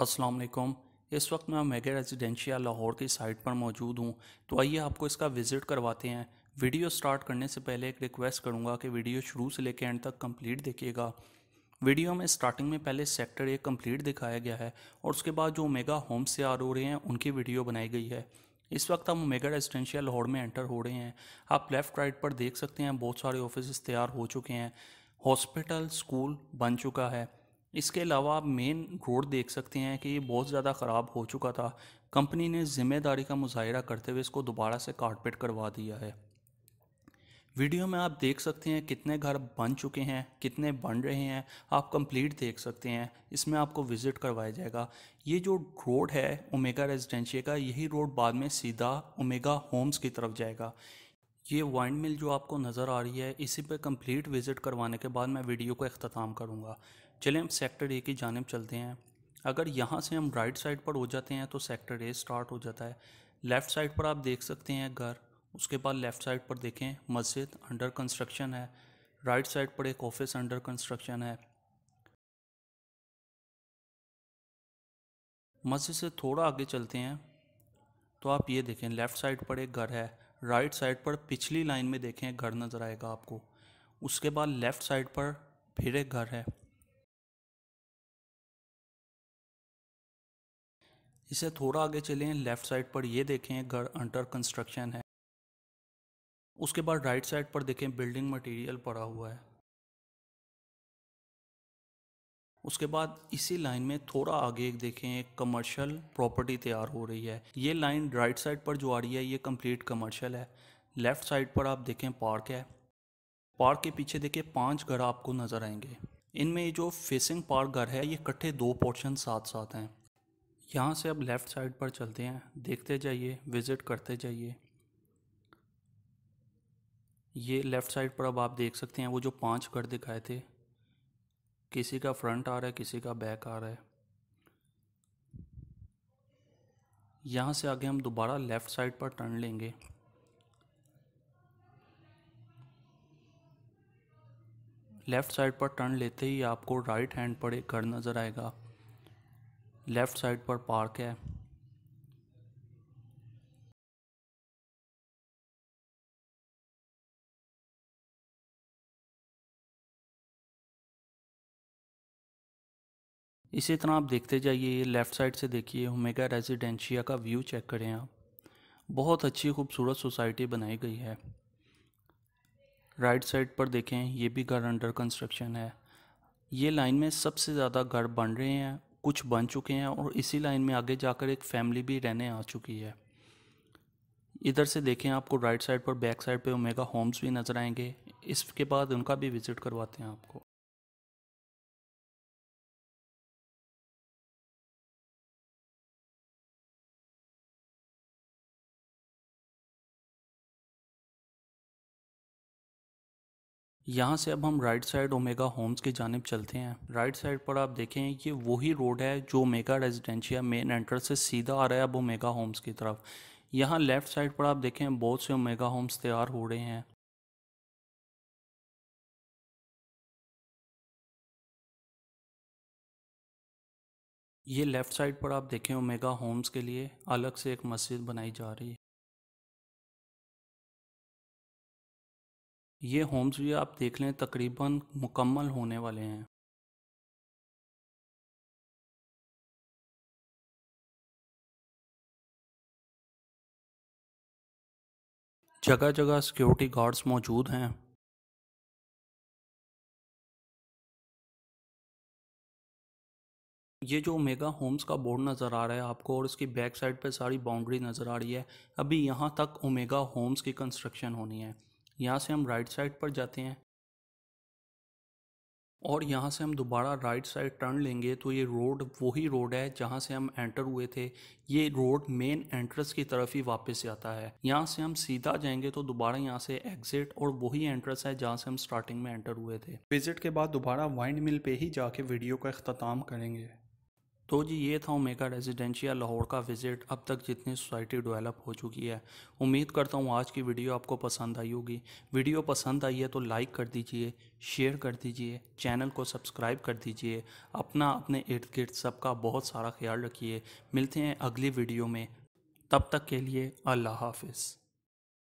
अस्सलाम वालेकुम इस वक्त मैं मेगा रेजिडेंशिया लाहौर की साइट पर मौजूद हूँ तो आइए आपको इसका विज़िट करवाते हैं वीडियो स्टार्ट करने से पहले एक रिक्वेस्ट करूँगा कि वीडियो शुरू से लेकर एंड तक कंप्लीट देखिएगा वीडियो में स्टार्टिंग में पहले सेक्टर एक कंप्लीट दिखाया गया है और उसके बाद जो मेगा होम से आर हो रहे हैं उनकी वीडियो बनाई गई है इस वक्त हम मेगा रेजिडेंशियल लाहौर में एंटर हो रहे हैं आप लेफ़्ट राइट पर देख सकते हैं बहुत सारे ऑफिस तैयार हो चुके हैं हॉस्पिटल स्कूल बन चुका है इसके अलावा आप मेन रोड देख सकते हैं कि ये बहुत ज़्यादा ख़राब हो चुका था कंपनी ने ज़िम्मेदारी का मुजाहरा करते हुए इसको दोबारा से कारपेट करवा दिया है वीडियो में आप देख सकते हैं कितने घर बन चुके हैं कितने बन रहे हैं आप कंप्लीट देख सकते हैं इसमें आपको विज़िट करवाया जाएगा ये जो रोड है ओमेगा रेजिडेंशिया का यही रोड बाद में सीधा ओमेगा होम्स की तरफ जाएगा ये वाइंड मिल जो आपको नज़र आ रही है इसी पे कंप्लीट विज़िट करवाने के बाद मैं वीडियो को अख्ताम करूँगा चलें हम सेक्टर ए की जानब चलते हैं अगर यहाँ से हम राइट साइड पर हो जाते हैं तो सेक्टर ए स्टार्ट हो जाता है लेफ़्ट साइड पर आप देख सकते हैं घर उसके बाद लेफ़्ट साइड पर देखें मस्जिद अंडर कंस्ट्रक्शन है राइट साइड पर एक ऑफिस अंडर कंस्ट्रक्शन है मस्जिद से थोड़ा आगे चलते हैं तो आप ये देखें लेफ़्ट साइड पर एक घर है राइट साइड पर पिछली लाइन में देखें घर नज़र आएगा आपको उसके बाद लेफ़्ट साइड पर फिर एक घर है इसे थोड़ा आगे चलें लेफ़्ट साइड पर ये देखें घर अंडर कंस्ट्रक्शन है उसके बाद राइट साइड पर देखें बिल्डिंग मटेरियल पड़ा हुआ है उसके बाद इसी लाइन में थोड़ा आगे एक देखें एक कमर्शियल प्रॉपर्टी तैयार हो रही है ये लाइन राइट साइड पर जो आ रही है ये कंप्लीट कमर्शियल है लेफ़्ट साइड पर आप देखें पार्क है पार्क के पीछे देखें पांच घर आपको नज़र आएंगे इनमें जो फेसिंग पार्क घर है ये इकट्ठे दो पोर्शन साथ साथ हैं यहाँ से अब लेफ़्ट साइड पर चलते हैं देखते जाइए विज़िट करते जाइए ये लेफ़्ट साइड पर अब आप देख सकते हैं वो जो पांच घर दिखाए थे किसी का फ्रंट आ रहा है किसी का बैक आ रहा है यहाँ से आगे हम दोबारा लेफ़्ट साइड पर टर्न लेंगे लेफ़्ट साइड पर टर्न लेते ही आपको राइट हैंड पर एक घर नज़र आएगा लेफ्ट साइड पर पार्क है इसी तरह आप देखते जाइए लेफ़्ट साइड से देखिए होमेगा रेजिडेंशिया का व्यू चेक करें आप बहुत अच्छी खूबसूरत सोसाइटी बनाई गई है राइट साइड पर देखें ये भी घर अंडर कंस्ट्रक्शन है ये लाइन में सबसे ज़्यादा घर बन रहे हैं कुछ बन चुके हैं और इसी लाइन में आगे जाकर एक फैमिली भी रहने आ चुकी है इधर से देखें आपको राइट साइड पर बैक साइड पे ओमेगा होम्स भी नज़र आएंगे इसके बाद उनका भी विज़िट करवाते हैं आपको यहाँ से अब हम राइट साइड ओमेगा होम्स की जानब चलते हैं राइट साइड पर आप देखें ये वही रोड है जो ओमेगा रेजिडेंशिया मेन एंट्रेंस से सीधा आ रहा है अब ओमेगा होम्स की तरफ यहाँ लेफ़्ट साइड पर आप देखें बहुत से ओमेगा होम्स तैयार हो रहे हैं ये लेफ़्ट साइड पर आप देखें ओमेगा होम्स के लिए अलग से एक मस्जिद बनाई जा रही है ये होम्स भी आप देख लें तकरीबन मुकम्मल होने वाले हैं जगह जगह सिक्योरिटी गार्ड्स मौजूद हैं ये जो मेगा होम्स का बोर्ड नज़र आ रहा है आपको और इसकी बैक साइड पे सारी बाउंड्री नज़र आ रही है अभी यहाँ तक ओमेगा होम्स की कंस्ट्रक्शन होनी है यहाँ से हम राइट साइड पर जाते हैं और यहाँ से हम दोबारा राइट साइड टर्न लेंगे तो ये रोड वही रोड है जहाँ से हम एंटर हुए थे ये रोड मेन एंट्रेंस की तरफ ही वापस जाता है यहाँ से हम सीधा जाएंगे तो दोबारा यहाँ से एग्जिट और वही एंट्रेंस है जहाँ से हम स्टार्टिंग में एंटर हुए थे विजिट के बाद दोबारा वाइंड मिल पे ही जाके वीडियो का अख्ताम करेंगे तो जी ये था ओमेगा रेजिडेंशियल लाहौर का विज़िट अब तक जितनी सोसाइटी डेवलप हो चुकी है उम्मीद करता हूँ आज की वीडियो आपको पसंद आई होगी वीडियो पसंद आई है तो लाइक कर दीजिए शेयर कर दीजिए चैनल को सब्सक्राइब कर दीजिए अपना अपने इर्द गिर्द सबका बहुत सारा ख्याल रखिए मिलते हैं अगली वीडियो में तब तक के लिए अल्लाह हाफिज़